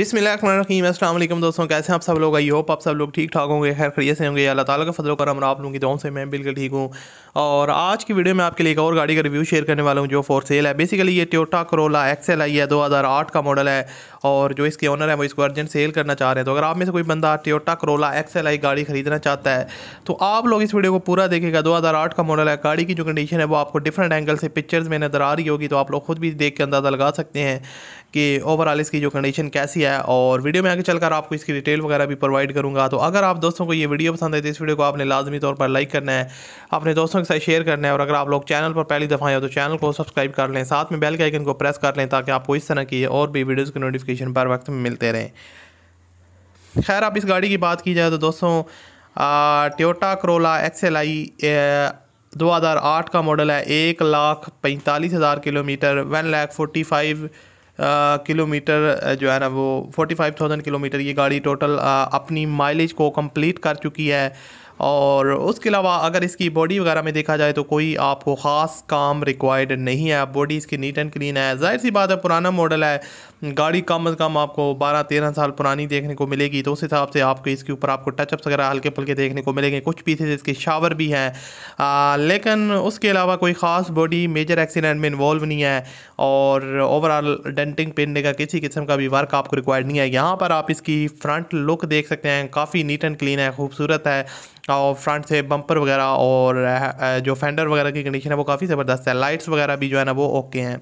अस्सलाम वालेकुम दोस्तों कैसे हैं आप सब लोग आई होप आप सब लोग ठीक ठाक होंगे खैर खरीय से होंगे अल्लाह ताला का फजल करम आप लोगों की दुआओं से मैं बिल्कुल ठीक हूँ और आज की वीडियो में आपके लिए एक और गाड़ी का रिव्यू शेयर करने वाला हूँ जो फॉर सेल है बेसिकली ये टोयोटा करोला एक्सेल आई है आठ का मॉडल है और जो इसके ऑनर है वो इसको अर्जेंट सेल करना चाह रहे हैं तो अगर आप में से कोई बंदा टोयोटा करोला एक्सेल आई गाड़ी खरीदना चाहता है तो आप लोग इस वीडियो को पूरा देखेगा दो का मॉडल है गाड़ी की जो कंडीशन है वो आपको डिफरेंट एंगल से पिक्चर्स में नज़र आ रही होगी तो आप लोग खुद भी देख के अंदाज़ा लगा सकते हैं कि ओवरऑल इसकी जो कंडीशन कैसी सी है और वीडियो में आगे चलकर आपको इसकी डिटेल वगैरह भी प्रोवाइड करूँगा तो अगर आप दोस्तों को ये वीडियो पसंद है तो इस वीडियो को आपने लाजमी तौर पर लाइक करना है अपने दोस्तों के साथ शेयर करना है और अगर आप लोग चैनल पर पहली दफ़ा आए तो चैनल को सब्सक्राइब कर लें साथ में बेल के आइकन को प्रेस कर लें ताकि आपको इस तरह की और भी वीडियोज़ के नोटिफिकेशन पर वक्त में मिलते रहें खैर आप इस गाड़ी की बात की जाए तो दोस्तों टोटा करोला एक्स एल आई दो हज़ार आठ का मॉडल है एक लाख पैंतालीस हज़ार kilometre one lakh forty five kilometre जो है ना वो 45,000 किलोमीटर ये गाड़ी टोटल अपनी माइलेज को कंप्लीट कर चुकी है और उसके अलावा अगर इसकी बॉडी वगैरह में देखा जाए तो कोई आपको ख़ास काम रिक्वायर्ड नहीं है बॉडी इसकी नीट एंड क्लीन है जाहिर सी बात है पुराना मॉडल है गाड़ी कम अज़ कम आपको बारह तेरह साल पुरानी देखने को मिलेगी तो उस हिसाब से आपको इसके ऊपर आपको टचअप्स वगैरह हल्के फुल्के देखने को मिलेंगे कुछ पीसेज इसके शावर भी हैं लेकिन उसके अलावा कोई ख़ास बॉडी मेजर एक्सीडेंट में इन्वॉल्व नहीं है और ओवरऑल डेंटिंग पेंटिंग का किसी किस्म का भी वर्क आपको रिक्वायर्ड नहीं है यहाँ पर आप इसकी फ्रंट लुक देख सकते हैं काफ़ी नीट एंड क्लीन है खूबसूरत है और फ्रंट से बम्पर वगैरह और जो फेंडर वगैरह की कंडीशन है वो काफ़ी ज़बरदस्त है लाइट्स वगैरह भी जो है ना वो ओके हैं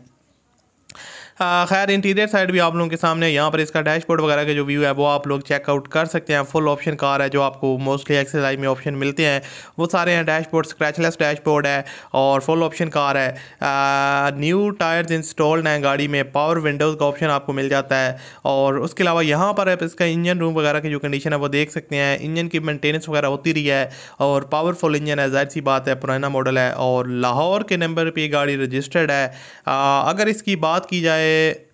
हाँ, खैर इंटीरियर साइड भी आप लोगों के सामने यहाँ पर इसका डैशबोर्ड वगैरह का जो व्यू है वो आप लोग चेकआउट कर सकते हैं फुल ऑप्शन कार है जो आपको मोस्टली एक्सरसाइज में ऑप्शन मिलते हैं वो सारे हैं डैशबोर्ड स्क्रैचलेस डैशबोर्ड है और फुल ऑप्शन कार है न्यू टायर्स इंस्टॉल्ड हैं गाड़ी में पावर विंडोज़ का ऑप्शन आपको मिल जाता है और उसके अलावा यहाँ पर आप इसका इंजन रूम वगैरह की जो कंडीशन है वो देख सकते हैं इंजन की मेंटेनेंस वगैरह होती रही है और पावरफुल इंजन है जाहिर सी बात है पुराना मॉडल है और लाहौर के नंबर पर गाड़ी रजिस्टर्ड है आ, अगर इसकी बात की जाए है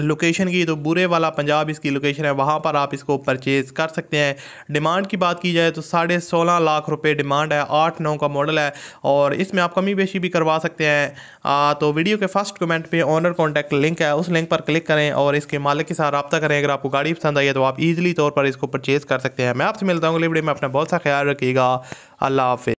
लोकेशन की तो बुरे वाला पंजाब इसकी लोकेशन है वहाँ पर आप इसको परचेज़ कर सकते हैं डिमांड की बात की जाए तो साढ़े सोलह लाख रुपए डिमांड है आठ नौ का मॉडल है और इसमें आप कमी बेशी भी करवा सकते हैं आ, तो वीडियो के फर्स्ट कमेंट पे ऑनर कॉन्टैक्ट लिंक है उस लिंक पर क्लिक करें और इसके मालिक के साथ रब्ता करें अगर आपको गाड़ी पसंद आई है तो आप ईजिली तौर पर इसको परचेज़ कर सकते हैं मैं आपसे मिलता हूँ अगले वीडियो में अपना बहुत सा ख्याल रखिएगा अल्लाह हाफि